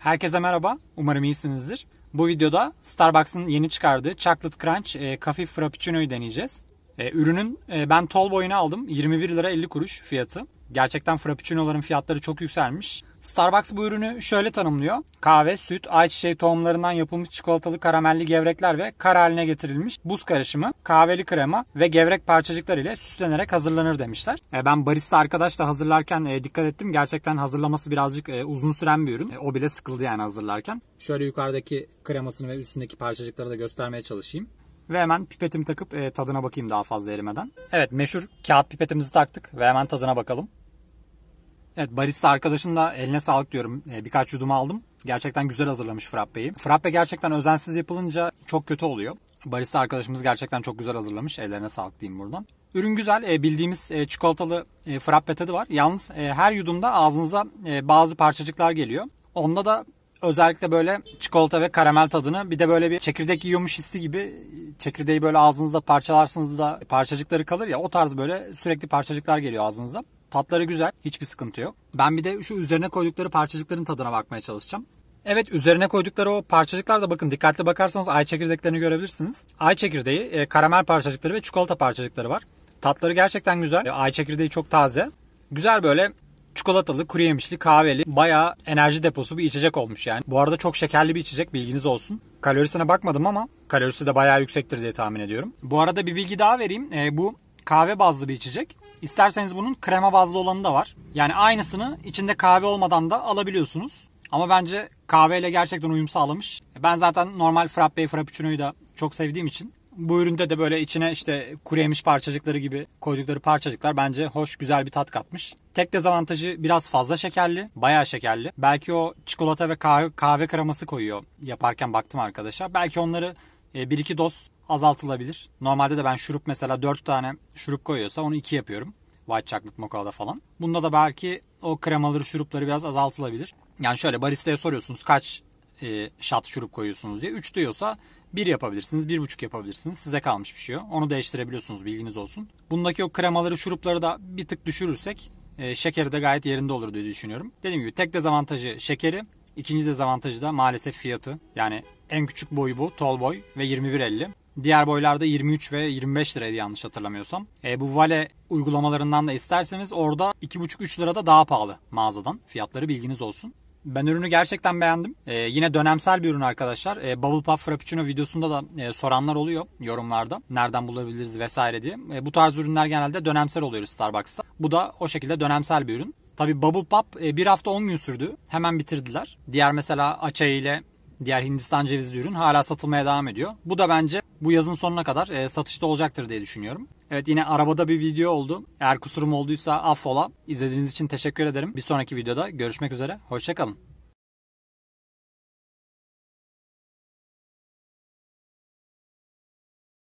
Herkese merhaba. Umarım iyisinizdir. Bu videoda Starbucks'ın yeni çıkardığı Chocolate Crunch e, Coffee Frappuccino'yu deneyeceğiz. E, ürünün e, ben tol boyunu aldım. 21 lira 50 kuruş fiyatı. Gerçekten Frappuccino'ların fiyatları çok yükselmiş. Starbucks bu ürünü şöyle tanımlıyor. Kahve, süt, ayçiçeği tohumlarından yapılmış çikolatalı karamelli gevrekler ve kar haline getirilmiş buz karışımı, kahveli krema ve gevrek parçacıklar ile süslenerek hazırlanır demişler. E, ben barista arkadaş da hazırlarken e, dikkat ettim. Gerçekten hazırlaması birazcık e, uzun süren bir ürün. O bile sıkıldı yani hazırlarken. Şöyle yukarıdaki kremasını ve üstündeki parçacıkları da göstermeye çalışayım ve hemen pipetimi takıp tadına bakayım daha fazla erimeden. Evet meşhur kağıt pipetimizi taktık ve hemen tadına bakalım. Evet barista arkadaşın da eline sağlık diyorum. Ee, birkaç yudum aldım. Gerçekten güzel hazırlamış frappeyi. Frappe gerçekten özensiz yapılınca çok kötü oluyor. Barista arkadaşımız gerçekten çok güzel hazırlamış. Ellerine sağlık diyeyim buradan. Ürün güzel. Ee, bildiğimiz e, çikolatalı e, frappe tadı var. Yalnız e, her yudumda ağzınıza bazı parçacıklar geliyor. Onda da özellikle böyle çikolata ve karamel tadını bir de böyle bir çekirdek yiyormuş hissi gibi çekirdeği böyle ağzınızda parçalarsınız da parçacıkları kalır ya o tarz böyle sürekli parçacıklar geliyor ağzınıza. Tatları güzel. Hiçbir sıkıntı yok. Ben bir de şu üzerine koydukları parçacıkların tadına bakmaya çalışacağım. Evet üzerine koydukları o parçacıklar da bakın dikkatli bakarsanız ay çekirdeklerini görebilirsiniz. Ay çekirdeği, e, karamel parçacıkları ve çikolata parçacıkları var. Tatları gerçekten güzel. E, ay çekirdeği çok taze. Güzel böyle çikolatalı, kuru yemişli, kahveli bayağı enerji deposu bir içecek olmuş yani. Bu arada çok şekerli bir içecek bilginiz olsun. Kalorisine bakmadım ama kalorisi de bayağı yüksektir diye tahmin ediyorum. Bu arada bir bilgi daha vereyim. E, bu kahve bazlı bir içecek. İsterseniz bunun krema bazlı olanı da var. Yani aynısını içinde kahve olmadan da alabiliyorsunuz. Ama bence kahveyle gerçekten uyum sağlamış. Ben zaten normal frappe frappuccino'yu da çok sevdiğim için bu üründe de böyle içine işte kuru yemiş parçacıkları gibi koydukları parçacıklar bence hoş güzel bir tat katmış. Tek dezavantajı biraz fazla şekerli, bayağı şekerli. Belki o çikolata ve kahve, kahve kreması koyuyor yaparken baktım arkadaşa. Belki onları e, bir iki doz azaltılabilir. Normalde de ben şurup mesela 4 tane şurup koyuyorsa onu 2 yapıyorum. White chocolate mokka'da falan. Bunda da belki o kremaları şurupları biraz azaltılabilir. Yani şöyle baristaya soruyorsunuz kaç e, şat şurup koyuyorsunuz diye. 3 diyorsa 1 yapabilirsiniz, 1,5 yapabilirsiniz. Size kalmış bir şey o. Onu değiştirebiliyorsunuz bilginiz olsun. Bundaki o kremaları şurupları da bir tık düşürürsek e, şekeri de gayet yerinde olur diye düşünüyorum. Dediğim gibi tek dezavantajı şekeri. İkinci dezavantajı da maalesef fiyatı. Yani en küçük boyu bu tall boy ve 21.50. Diğer boylarda 23 ve 25 liraydı yanlış hatırlamıyorsam. E, bu Vale uygulamalarından da isterseniz orada 2,5-3 lirada daha pahalı mağazadan. Fiyatları bilginiz olsun. Ben ürünü gerçekten beğendim. Ee, yine dönemsel bir ürün arkadaşlar. Ee, Bubble Puff Frappuccino videosunda da e, soranlar oluyor yorumlarda. Nereden bulabiliriz vesaire diye. E, bu tarz ürünler genelde dönemsel oluyor Starbucks'ta. Bu da o şekilde dönemsel bir ürün. Tabi Bubble Pop e, bir hafta 10 gün sürdü. Hemen bitirdiler. Diğer mesela Açay ile diğer Hindistan cevizli ürün hala satılmaya devam ediyor. Bu da bence bu yazın sonuna kadar e, satışta olacaktır diye düşünüyorum. Evet yine arabada bir video oldu. Eğer kusurum olduysa affola. İzlediğiniz için teşekkür ederim. Bir sonraki videoda görüşmek üzere. Hoşçakalın.